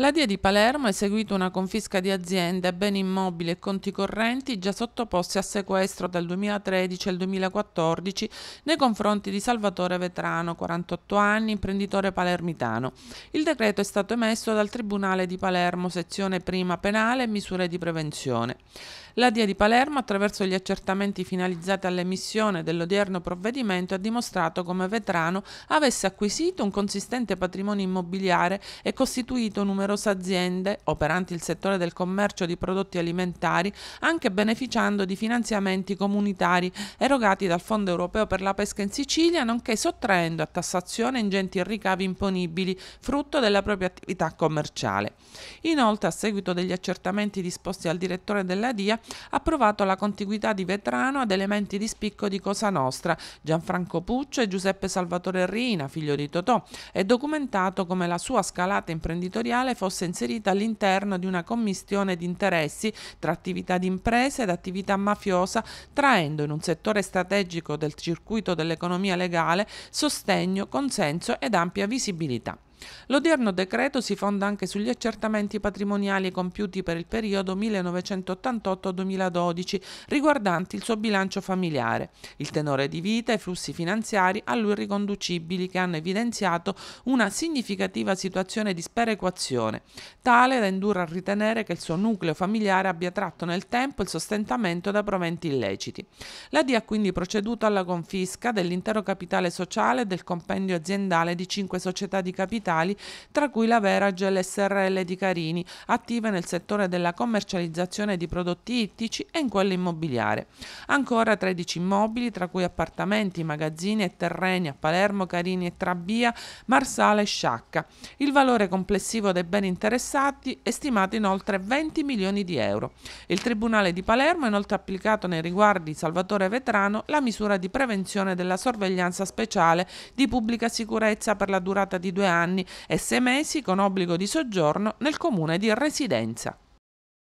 La DIA di Palermo ha eseguito una confisca di aziende, beni immobili e conti correnti già sottoposti a sequestro dal 2013 al 2014 nei confronti di Salvatore Vetrano, 48 anni, imprenditore palermitano. Il decreto è stato emesso dal Tribunale di Palermo, sezione prima penale e misure di prevenzione. La DIA di Palermo, attraverso gli accertamenti finalizzati all'emissione dell'odierno provvedimento, ha dimostrato come Vetrano avesse acquisito un consistente patrimonio immobiliare e costituito numerose aziende operanti il settore del commercio di prodotti alimentari, anche beneficiando di finanziamenti comunitari erogati dal Fondo europeo per la pesca in Sicilia, nonché sottraendo a tassazione ingenti ricavi imponibili, frutto della propria attività commerciale. Inoltre, a seguito degli accertamenti disposti al direttore della DIA, ha provato la contiguità di Vetrano ad elementi di spicco di Cosa Nostra, Gianfranco Puccio e Giuseppe Salvatore Rina, figlio di Totò, e documentato come la sua scalata imprenditoriale fosse inserita all'interno di una commistione di interessi tra attività di imprese ed attività mafiosa, traendo in un settore strategico del circuito dell'economia legale sostegno, consenso ed ampia visibilità. L'odierno decreto si fonda anche sugli accertamenti patrimoniali compiuti per il periodo 1988-2012 riguardanti il suo bilancio familiare, il tenore di vita e i flussi finanziari a lui riconducibili che hanno evidenziato una significativa situazione di sperequazione, tale da indurre a ritenere che il suo nucleo familiare abbia tratto nel tempo il sostentamento da proventi illeciti. La DI ha quindi proceduto alla confisca dell'intero capitale sociale e del compendio aziendale di cinque società di capitale digitali, tra cui la Veragel SRL di Carini, attive nel settore della commercializzazione di prodotti ittici e in quello immobiliare. Ancora 13 immobili, tra cui appartamenti, magazzini e terreni a Palermo, Carini e Trabia, Marsala e Sciacca. Il valore complessivo dei beni interessati è stimato in oltre 20 milioni di euro. Il Tribunale di Palermo ha inoltre applicato nei riguardi Salvatore Vetrano la misura di prevenzione della sorveglianza speciale di pubblica sicurezza per la durata di due anni anni e sei mesi con obbligo di soggiorno nel comune di residenza.